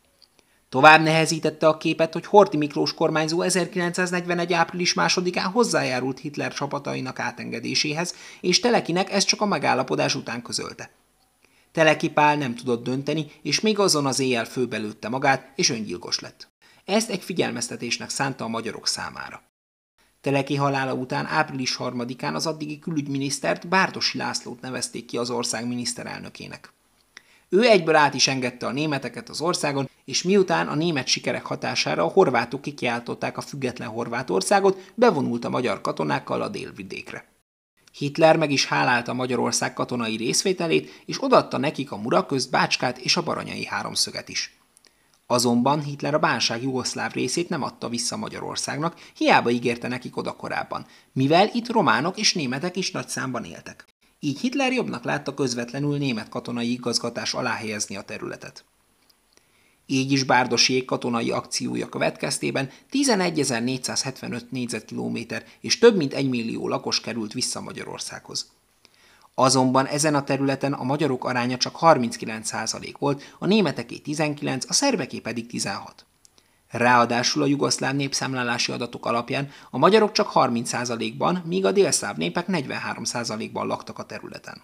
Tovább nehezítette a képet, hogy Horti Miklós kormányzó 1941. április 2-án hozzájárult Hitler csapatainak átengedéséhez, és Telekinek ezt csak a megállapodás után közölte. Teleki Pál nem tudott dönteni, és még azon az éjjel főbelőtte magát, és öngyilkos lett. Ezt egy figyelmeztetésnek szánta a magyarok számára. Teleki halála után április 3-án az addigi külügyminisztert Bártosi Lászlót nevezték ki az ország miniszterelnökének. Ő egyből át is engedte a németeket az országon, és miután a német sikerek hatására a horvátok kikiáltották a független Horvátországot, bevonult a magyar katonákkal a délvidékre. Hitler meg is hálálta Magyarország katonai részvételét, és odatta nekik a Muraközt, Bácskát és a Baranyai háromszöget is. Azonban Hitler a bánság jugoszláv részét nem adta vissza Magyarországnak, hiába ígérte nekik oda korábban, mivel itt románok és németek is nagy számban éltek. Így Hitler jobbnak látta közvetlenül német katonai igazgatás alá helyezni a területet. Így is Bárdosiék katonai akciója következtében 11.475 négyzetkilométer és több mint 1 millió lakos került vissza Magyarországhoz. Azonban ezen a területen a magyarok aránya csak 39% volt, a németeké 19, a szerbeké pedig 16. Ráadásul a jugoszláv népszámlálási adatok alapján a magyarok csak 30%-ban, míg a délszláv népek 43%-ban laktak a területen.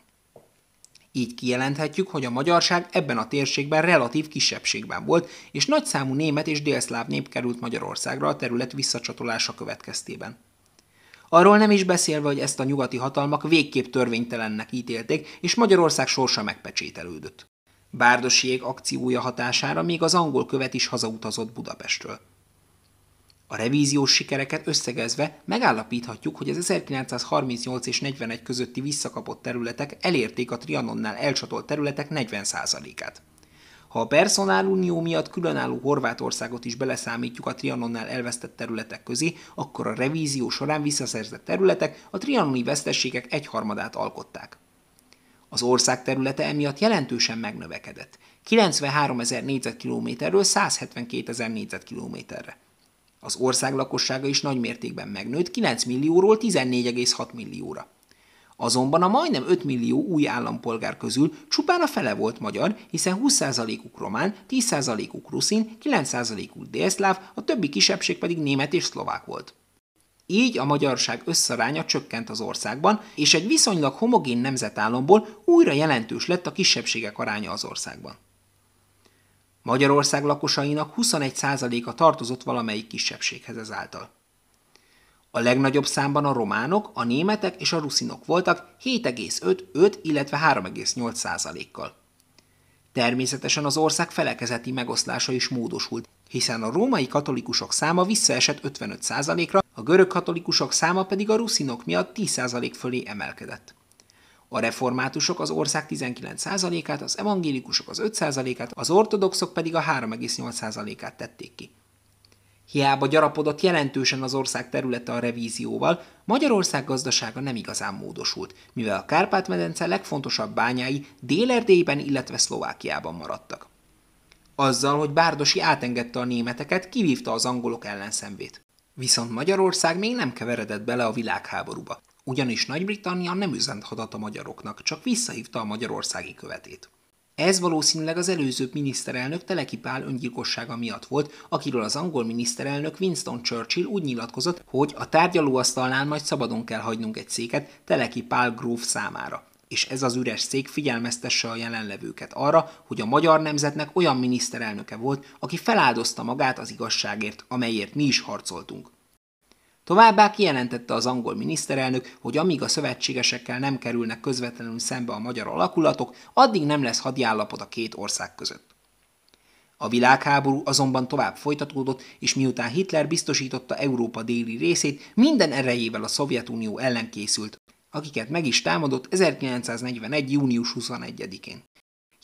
Így kijelenthetjük, hogy a magyarság ebben a térségben relatív kisebbségben volt, és nagyszámú német és délszláv nép került Magyarországra a terület visszacsatolása következtében. Arról nem is beszélve, hogy ezt a nyugati hatalmak végképp törvénytelennek ítélték, és Magyarország sorsa megpecsételődött. Bárdosiék akciója hatására még az angol követ is hazautazott Budapestről. A revíziós sikereket összegezve megállapíthatjuk, hogy az 1938 és 41 közötti visszakapott területek elérték a Trianonnál elcsatolt területek 40%-át. Ha a personál unió miatt különálló Horvátországot is beleszámítjuk a Trianonnál elvesztett területek közé, akkor a revízió során visszaszerzett területek a trianoni vesztességek egyharmadát alkották. Az ország területe emiatt jelentősen megnövekedett, 93 ezer négyzetkilométerről 172 ezer négyzetkilométerre. Az ország lakossága is nagymértékben megnőtt 9 millióról 14,6 millióra. Azonban a majdnem 5 millió új állampolgár közül csupán a fele volt magyar, hiszen 20%-uk román, 10%-uk ruszin, 9%-uk délszláv, a többi kisebbség pedig német és szlovák volt. Így a magyarság összaránya csökkent az országban, és egy viszonylag homogén nemzetállomból újra jelentős lett a kisebbségek aránya az országban. Magyarország lakosainak 21%-a tartozott valamelyik kisebbséghez ezáltal. A legnagyobb számban a románok, a németek és a ruszinok voltak 7,5, 5, illetve 3,8 százalékkal. Természetesen az ország felekezeti megoszlása is módosult, hiszen a római katolikusok száma visszaesett 55%-ra, a görög katolikusok száma pedig a ruszinok miatt 10% fölé emelkedett. A reformátusok az ország 19%-át, az evangélikusok az 5%-át, az ortodoxok pedig a 3,8%-át tették ki. Hiába gyarapodott jelentősen az ország területe a revízióval, Magyarország gazdasága nem igazán módosult, mivel a Kárpát-medence legfontosabb bányái Dél-Erdélyben, illetve Szlovákiában maradtak. Azzal, hogy Bárdosi átengedte a németeket, kivívta az angolok ellenszemvét. Viszont Magyarország még nem keveredett bele a világháborúba, ugyanis Nagy-Britannia nem üzent hadat a magyaroknak, csak visszahívta a magyarországi követét. Ez valószínűleg az előző miniszterelnök Teleki Pál öngyilkossága miatt volt, akiről az angol miniszterelnök Winston Churchill úgy nyilatkozott, hogy a tárgyalóasztalnál majd szabadon kell hagynunk egy széket Teleki Pál gróf számára és ez az üres szék figyelmeztesse a jelenlevőket arra, hogy a magyar nemzetnek olyan miniszterelnöke volt, aki feláldozta magát az igazságért, amelyért mi is harcoltunk. Továbbá kijelentette az angol miniszterelnök, hogy amíg a szövetségesekkel nem kerülnek közvetlenül szembe a magyar alakulatok, addig nem lesz hadiállapot a két ország között. A világháború azonban tovább folytatódott, és miután Hitler biztosította Európa déli részét, minden erejével a Szovjetunió ellen készült, akiket meg is támadott 1941. június 21-én.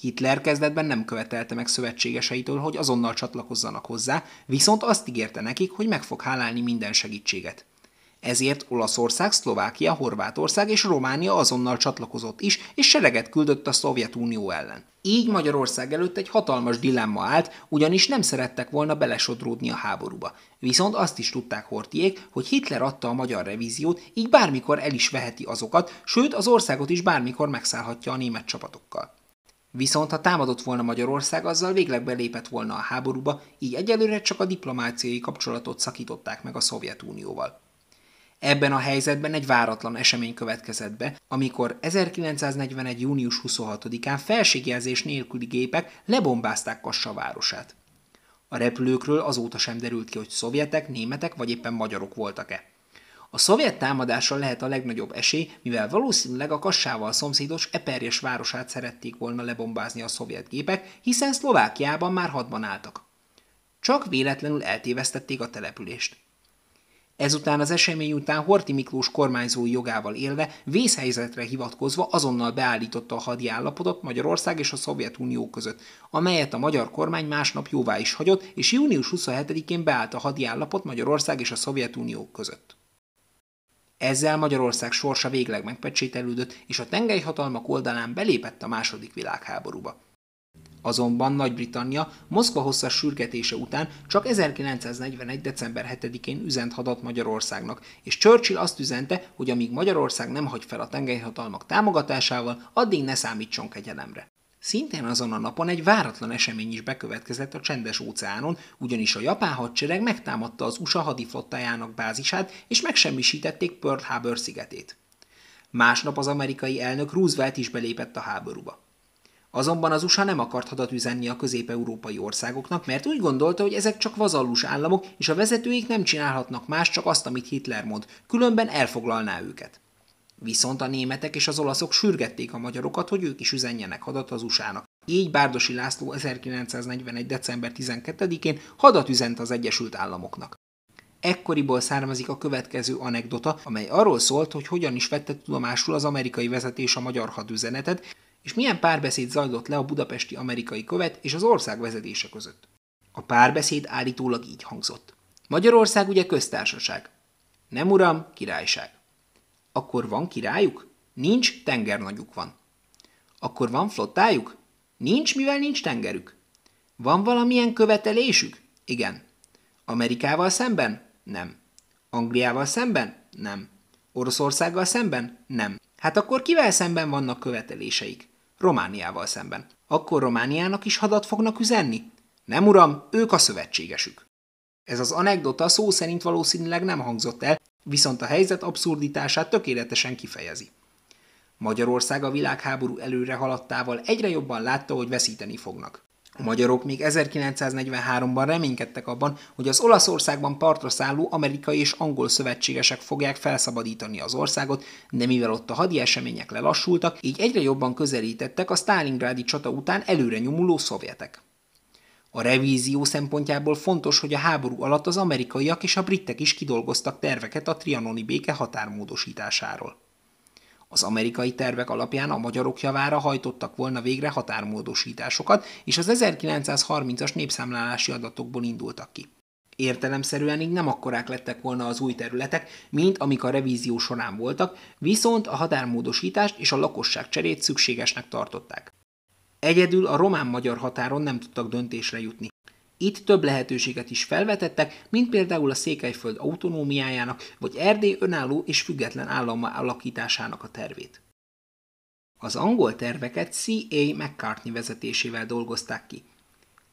Hitler kezdetben nem követelte meg szövetségeseitől, hogy azonnal csatlakozzanak hozzá, viszont azt ígérte nekik, hogy meg fog hálálni minden segítséget. Ezért Olaszország, Szlovákia, Horvátország és Románia azonnal csatlakozott is, és sereget küldött a Szovjetunió ellen. Így Magyarország előtt egy hatalmas dilemma állt, ugyanis nem szerettek volna belesodródni a háborúba. Viszont azt is tudták Hortiék, hogy Hitler adta a magyar revíziót, így bármikor el is veheti azokat, sőt az országot is bármikor megszállhatja a német csapatokkal. Viszont ha támadott volna Magyarország, azzal végleg belépett volna a háborúba, így egyelőre csak a diplomáciai kapcsolatot szakították meg a Szovjetunióval. Ebben a helyzetben egy váratlan esemény következett be, amikor 1941. június 26-án felségjelzés nélküli gépek lebombázták Kassa városát. A repülőkről azóta sem derült ki, hogy szovjetek, németek vagy éppen magyarok voltak-e. A szovjet támadásra lehet a legnagyobb esély, mivel valószínűleg a Kassával szomszédos Eperjes városát szerették volna lebombázni a szovjet gépek, hiszen Szlovákiában már hadban álltak. Csak véletlenül eltévesztették a települést. Ezután az esemény után Horti Miklós kormányzói jogával élve, vészhelyzetre hivatkozva azonnal beállította a hadi állapotot Magyarország és a Szovjetunió között, amelyet a magyar kormány másnap jóvá is hagyott, és június 27-én beállt a hadi állapot Magyarország és a Szovjetunió között. Ezzel Magyarország sorsa végleg megpecsételődött, és a tengelyhatalmak oldalán belépett a második világháborúba. Azonban Nagy-Britannia Moszkva hosszas sürgetése után csak 1941. december 7-én üzent hadat Magyarországnak, és Churchill azt üzente, hogy amíg Magyarország nem hagy fel a tengelyhatalmak támogatásával, addig ne számítson kegyelemre. Szintén azon a napon egy váratlan esemény is bekövetkezett a csendes óceánon, ugyanis a japán hadsereg megtámadta az USA hadiflottájának bázisát, és megsemmisítették Pearl Harbor szigetét. Másnap az amerikai elnök Roosevelt is belépett a háborúba. Azonban az USA nem akart hadat üzenni a közép-európai országoknak, mert úgy gondolta, hogy ezek csak vazallus államok, és a vezetőik nem csinálhatnak más, csak azt, amit Hitler mond, különben elfoglalná őket. Viszont a németek és az olaszok sürgették a magyarokat, hogy ők is üzenjenek hadat az USA-nak. Így Bárdosi László 1941. december 12-én hadat üzent az Egyesült Államoknak. Ekkoriból származik a következő anekdota, amely arról szólt, hogy hogyan is vette tudomásul az amerikai vezetés a magyar hadüzenetet, és milyen párbeszéd zajlott le a budapesti amerikai követ és az ország vezetése között. A párbeszéd állítólag így hangzott. Magyarország ugye köztársaság. Nem uram, királyság. Akkor van királyuk? Nincs, tengernagyuk van. Akkor van flottájuk? Nincs, mivel nincs tengerük. Van valamilyen követelésük? Igen. Amerikával szemben? Nem. Angliával szemben? Nem. Oroszországgal szemben? Nem. Hát akkor kivel szemben vannak követeléseik? Romániával szemben. Akkor Romániának is hadat fognak üzenni? Nem, uram, ők a szövetségesük. Ez az anekdota szó szerint valószínűleg nem hangzott el, viszont a helyzet abszurditását tökéletesen kifejezi. Magyarország a világháború előre haladtával egyre jobban látta, hogy veszíteni fognak. A magyarok még 1943-ban reménykedtek abban, hogy az Olaszországban partra szálló amerikai és angol szövetségesek fogják felszabadítani az országot, de mivel ott a hadi események lelassultak, így egyre jobban közelítettek a Stalingrádi csata után előre nyomuló szovjetek. A revízió szempontjából fontos, hogy a háború alatt az amerikaiak és a britek is kidolgoztak terveket a trianoni béke határmódosításáról. Az amerikai tervek alapján a magyarok javára hajtottak volna végre határmódosításokat, és az 1930-as népszámlálási adatokból indultak ki. Értelemszerűen így nem akkorák lettek volna az új területek, mint amik a revízió során voltak, viszont a határmódosítást és a lakosság cserét szükségesnek tartották. Egyedül a román-magyar határon nem tudtak döntésre jutni. Itt több lehetőséget is felvetettek, mint például a Székelyföld autonómiájának, vagy Erdély önálló és független állama alakításának a tervét. Az angol terveket C.A. McCartney vezetésével dolgozták ki.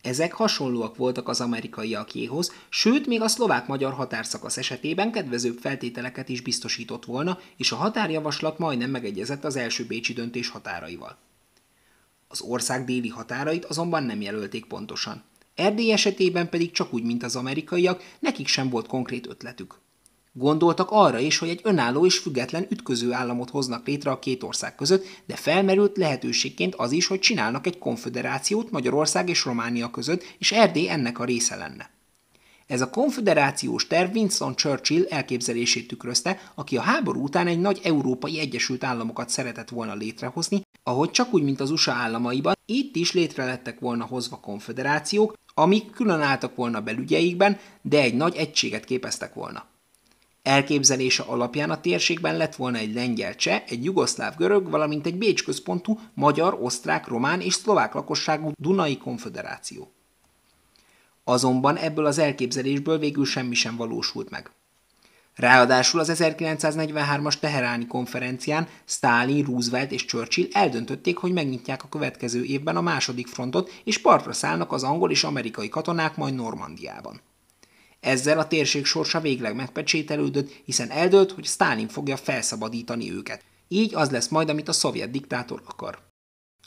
Ezek hasonlóak voltak az amerikaiakéhoz, sőt, még a szlovák-magyar határszakasz esetében kedvezőbb feltételeket is biztosított volna, és a határjavaslat majdnem megegyezett az első bécsi döntés határaival. Az ország déli határait azonban nem jelölték pontosan. Erdély esetében pedig csak úgy, mint az amerikaiak, nekik sem volt konkrét ötletük. Gondoltak arra is, hogy egy önálló és független ütköző államot hoznak létre a két ország között, de felmerült lehetőségként az is, hogy csinálnak egy konfederációt Magyarország és Románia között, és Erdély ennek a része lenne. Ez a konfederációs terv Winston Churchill elképzelését tükrözte, aki a háború után egy nagy európai Egyesült Államokat szeretett volna létrehozni, ahogy csak úgy, mint az USA államaiban, itt is létre lettek volna hozva konfederációk, amik különálltak volna belügyeikben, de egy nagy egységet képeztek volna. Elképzelése alapján a térségben lett volna egy lengyel cseh, egy jugoszláv görög, valamint egy Bécs központú magyar, osztrák, román és szlovák lakosságú Dunai Konfederáció. Azonban ebből az elképzelésből végül semmi sem valósult meg. Ráadásul az 1943-as teheráni konferencián Stalin, Roosevelt és Churchill eldöntötték, hogy megnyitják a következő évben a második frontot, és partra szállnak az angol és amerikai katonák majd Normandiában. Ezzel a térség sorsa végleg megpecsételődött, hiszen eldőlt, hogy Stalin fogja felszabadítani őket. Így az lesz majd, amit a szovjet diktátor akar.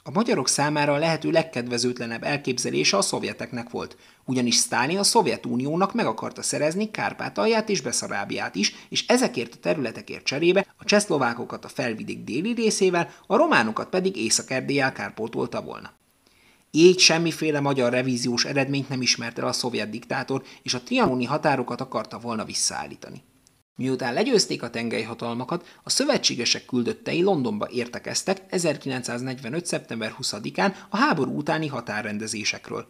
A magyarok számára a lehető legkedvezőtlenebb elképzelése a szovjeteknek volt, ugyanis Sztálin a Szovjetuniónak meg akarta szerezni Kárpátalját és Beszarábiát is, és ezekért a területekért cserébe a csehszlovákokat a felvidék déli részével, a románokat pedig Észak-Erdélyel kárpótolta volna. Így semmiféle magyar revíziós eredményt nem ismert el a szovjet diktátor, és a trianoni határokat akarta volna visszaállítani. Miután legyőzték a tengelyhatalmakat, a szövetségesek küldöttei Londonba értekeztek 1945. szeptember 20-án a háború utáni határrendezésekről.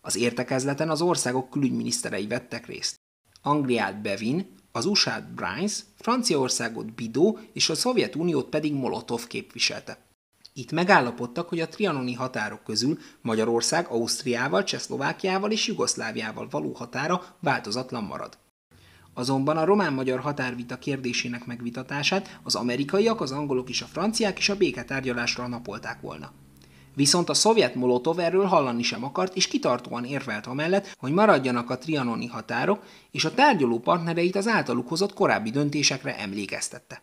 Az értekezleten az országok külügyminiszterei vettek részt. Angliát Bevin, az USA-t Brines, Franciaországot Bidó és a Szovjetuniót pedig Molotov képviselte. Itt megállapodtak, hogy a trianoni határok közül Magyarország Ausztriával, Csehszlovákiával és Jugoszláviával való határa változatlan marad. Azonban a román-magyar határvita kérdésének megvitatását az amerikaiak, az angolok és a franciák is a béketárgyalásra napolták volna. Viszont a szovjet Molotov erről hallani sem akart, és kitartóan érvelt amellett, hogy maradjanak a trianoni határok, és a tárgyaló partnereit az általuk hozott korábbi döntésekre emlékeztette.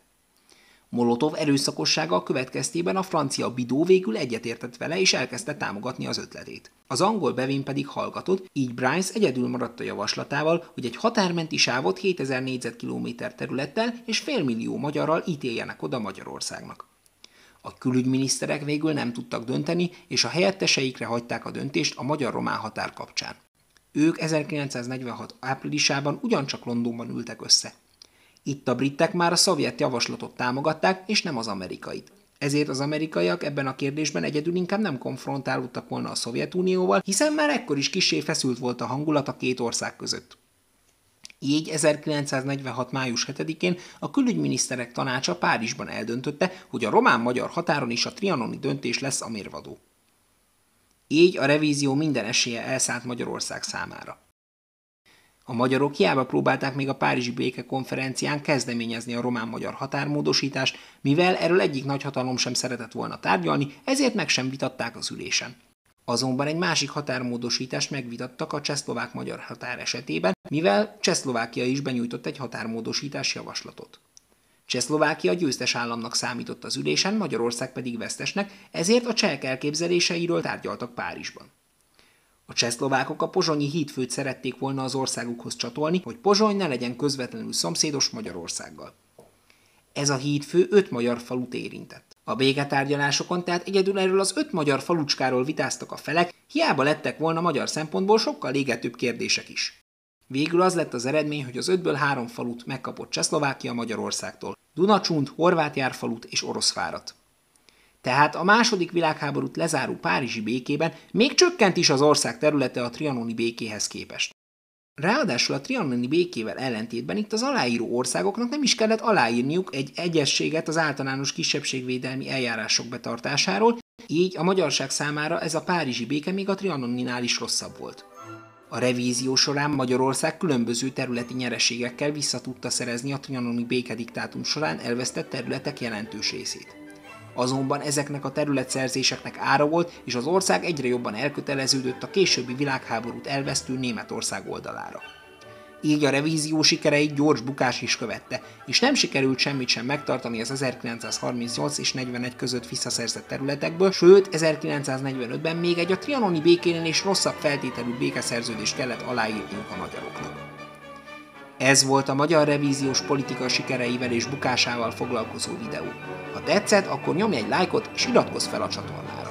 Molotov erőszakossága következtében a francia bidó végül egyetértett vele és elkezdte támogatni az ötletét. Az angol bevén pedig hallgatott, így Bryce egyedül maradt a javaslatával, hogy egy határmenti sávot 7000 négyzetkilométer területtel és félmillió magyarral ítéljenek oda Magyarországnak. A külügyminiszterek végül nem tudtak dönteni, és a helyetteseikre hagyták a döntést a magyar-román határ kapcsán. Ők 1946. áprilisában ugyancsak Londonban ültek össze. Itt a britek már a szovjet javaslatot támogatták, és nem az amerikait. Ezért az amerikaiak ebben a kérdésben egyedül inkább nem konfrontálódtak volna a Szovjetunióval, hiszen már ekkor is kisé feszült volt a hangulat a két ország között. Így 1946. május 7-én a külügyminiszterek tanácsa Párizsban eldöntötte, hogy a román-magyar határon is a trianoni döntés lesz a mérvadó. Így a revízió minden esélye elszállt Magyarország számára. A magyarok hiába próbálták még a Párizsi békekonferencián kezdeményezni a román-magyar határmódosítást, mivel erről egyik nagyhatalom sem szeretett volna tárgyalni, ezért meg sem vitatták az ülésen. Azonban egy másik határmódosítást megvitattak a csehszlovák-magyar határ esetében, mivel Csehszlovákia is benyújtott egy határmódosítás javaslatot. Csehszlovákia győztes államnak számított az ülésen, Magyarország pedig vesztesnek, ezért a csehek elképzeléseiről tárgyaltak Párizsban. A csehszlovákok a pozsonyi hídfőt szerették volna az országukhoz csatolni, hogy Pozsony ne legyen közvetlenül szomszédos Magyarországgal. Ez a hídfő öt magyar falut érintett. A béketárgyalásokon tehát egyedül erről az öt magyar falucskáról vitáztak a felek, hiába lettek volna magyar szempontból sokkal égetőbb kérdések is. Végül az lett az eredmény, hogy az ötből három falut megkapott Csehszlovákia Magyarországtól, Dunacsunt, Horvátjárfalut és Oroszvárat. Tehát a második világháborút lezáró Párizsi békében még csökkent is az ország területe a trianoni békéhez képest. Ráadásul a trianoni békével ellentétben itt az aláíró országoknak nem is kellett aláírniuk egy egyességet az általános kisebbségvédelmi eljárások betartásáról, így a magyarság számára ez a párizsi béke még a trianoninál is rosszabb volt. A revízió során Magyarország különböző területi nyereségekkel vissza tudta szerezni a trianoni békediktátum során elvesztett területek jelentős részét. Azonban ezeknek a területszerzéseknek ára volt, és az ország egyre jobban elköteleződött a későbbi világháborút elvesztő Németország oldalára. Így a revízió sikereit gyors bukás is követte, és nem sikerült semmit sem megtartani az 1938 és 41 között visszaszerzett területekből, sőt 1945-ben még egy a trianoni békénél és rosszabb feltételű békeszerződést kellett aláírniuk a magyaroknak. Ez volt a magyar revíziós politika sikereivel és bukásával foglalkozó videó. Ha tetszett, akkor nyomj egy lájkot és iratkozz fel a csatornára.